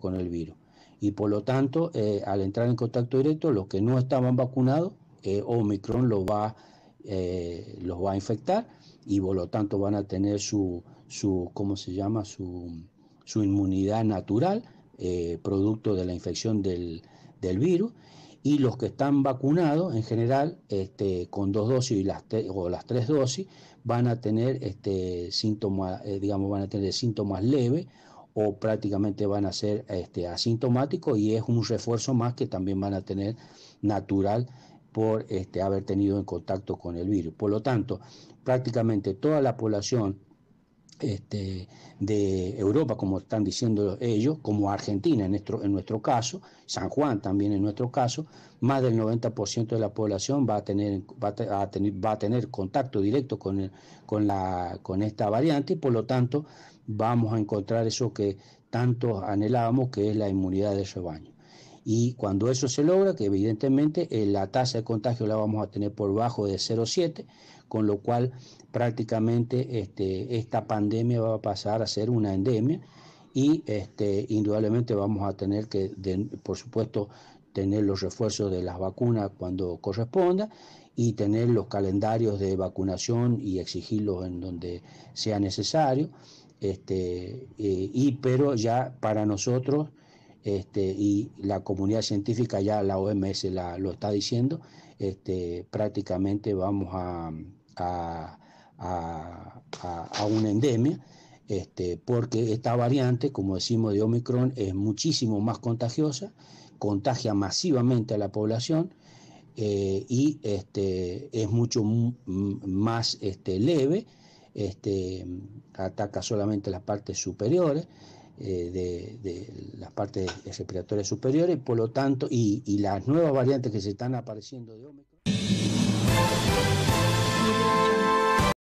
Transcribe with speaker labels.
Speaker 1: con el virus. Y por lo tanto, eh, al entrar en contacto directo, los que no estaban vacunados, eh, Omicron los va, eh, los va a infectar y por lo tanto van a tener su, su ¿cómo se llama? Su, su inmunidad natural, producto de la infección del, virus y los que están vacunados en general este, con dos dosis o las tres dosis van a tener este, síntomas digamos van a tener síntomas leves o prácticamente van a ser este, asintomáticos y es un refuerzo más que también van a tener natural por este, haber tenido en contacto con el virus. Por lo tanto, prácticamente toda la población este, de Europa, como están diciendo ellos, como Argentina en nuestro, en nuestro caso, San Juan también en nuestro caso, más del 90% de la población va a tener, a va a tener contacto directo con, con, la, con esta variante y por lo tanto vamos a encontrar eso que tanto anhelábamos, que es la inmunidad de rebaño. Y cuando eso se logra, que evidentemente eh, la tasa de contagio la vamos a tener por bajo de 0,7, con lo cual prácticamente este, esta pandemia va a pasar a ser una endemia y este, indudablemente vamos a tener que, por supuesto, tener los refuerzos de las vacunas cuando corresponda y tener los calendarios de vacunación y exigirlos en donde sea necesario. Este, eh, y pero ya para nosotros este, y la comunidad científica, ya la OMS lo está diciendo, este, prácticamente vamos a, una endemia. Este, porque esta variante, como decimos, de Omicron es muchísimo más contagiosa, contagia masivamente a la población eh, y es mucho más leve, ataca solamente las partes superiores eh, de, las partes respiratorias superiores, por lo tanto, y, las nuevas variantes que se están apareciendo de Omicron.